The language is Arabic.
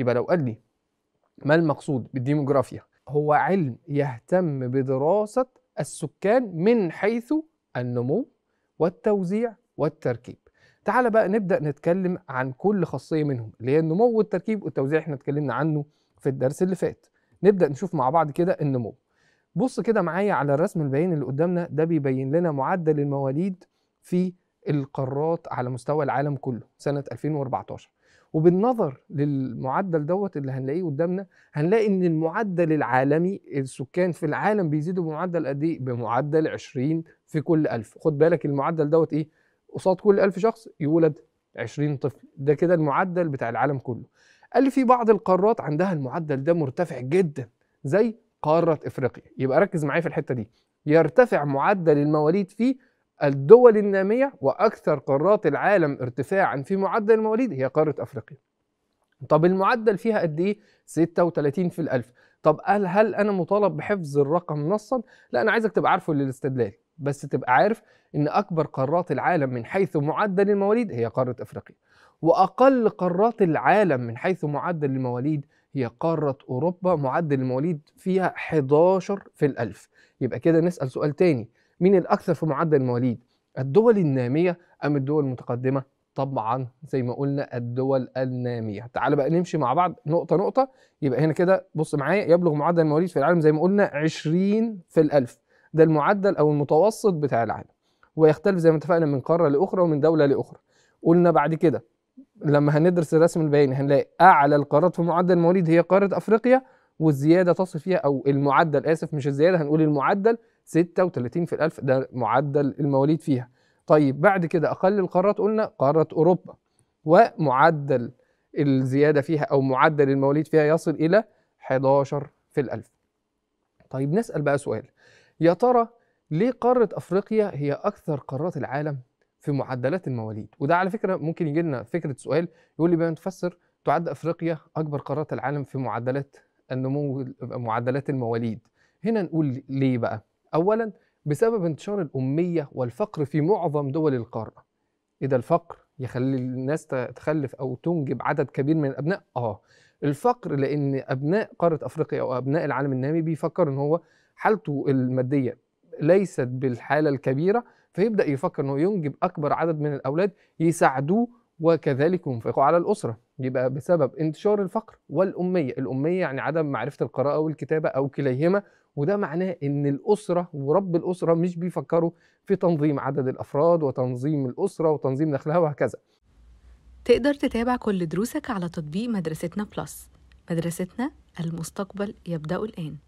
يبقى لو قال لي ما المقصود بالديموغرافيا هو علم يهتم بدراسة السكان من حيث النمو والتوزيع والتركيب تعال بقى نبدأ نتكلم عن كل خاصية منهم اللي هي النمو والتركيب والتوزيع احنا اتكلمنا عنه في الدرس اللي فات نبدأ نشوف مع بعض كده النمو بص كده معايا على الرسم البياني اللي قدامنا ده بيبين لنا معدل المواليد في القارات على مستوى العالم كله سنة 2014 وبالنظر للمعدل دوت اللي هنلاقيه قدامنا هنلاقي ان المعدل العالمي السكان في العالم بيزيدوا بمعدل قد ايه بمعدل 20 في كل 1000 خد بالك المعدل دوت ايه قصاد كل 1000 شخص يولد 20 طفل ده كده المعدل بتاع العالم كله قال لي في بعض القارات عندها المعدل ده مرتفع جدا زي قاره افريقيا يبقى ركز معايا في الحته دي يرتفع معدل المواليد فيه الدول النامية وأكثر قارات العالم ارتفاعا في معدل المواليد هي قارة أفريقيا طب المعدل فيها قد ايه 36 في الألف طب هل هل انا مطالب بحفظ الرقم نصا لا انا عايزك تبقى عارفه للاستدلال بس تبقى عارف ان اكبر قارات العالم من حيث معدل المواليد هي قاره افريقيا واقل قارات العالم من حيث معدل المواليد هي قاره اوروبا معدل المواليد فيها 11 في الالف يبقى كده نسال سؤال تاني مين الاكثر في معدل المواليد الدول الناميه ام الدول المتقدمه طبعا زي ما قلنا الدول الناميه تعال بقى نمشي مع بعض نقطه نقطه يبقى هنا كده بص معايا يبلغ معدل المواليد في العالم زي ما قلنا 20 في الالف ده المعدل او المتوسط بتاع العالم ويختلف زي ما اتفقنا من قاره لاخرى ومن دوله لاخرى قلنا بعد كده لما هندرس الرسم البياني هنلاقي اعلى القارات في معدل المواليد هي قاره افريقيا والزياده تصل فيها او المعدل اسف مش الزياده هنقول المعدل 36 في الألف ده معدل المواليد فيها طيب بعد كده أقل القارات قلنا قارة أوروبا ومعدل الزيادة فيها أو معدل المواليد فيها يصل إلى 11 في الألف طيب نسأل بقى سؤال يا ترى ليه قارة أفريقيا هي أكثر قارات العالم في معدلات المواليد وده على فكرة ممكن يجي لنا فكرة سؤال يقول لي بقى تفسر تعد أفريقيا أكبر قارات العالم في معدلات النمو معدلات المواليد هنا نقول ليه بقى أولا بسبب انتشار الأمية والفقر في معظم دول القارة إذا الفقر يخلي الناس تخلف أو تنجب عدد كبير من الأبناء آه الفقر لأن أبناء قارة أفريقيا أو أبناء العالم النامي بيفكر إن هو حالته المادية ليست بالحالة الكبيرة فيبدأ يفكر إنه ينجب أكبر عدد من الأولاد يساعدوه وكذلك ينفقوا على الأسرة يبقى بسبب انتشار الفقر والأمية الأمية يعني عدم معرفة القراءة والكتابة أو كليهما وده معناه ان الاسره ورب الاسره مش بيفكروا في تنظيم عدد الافراد وتنظيم الاسره وتنظيم دخلها وهكذا. تقدر تتابع كل دروسك على تطبيق مدرستنا بلس، مدرستنا المستقبل يبدا الان.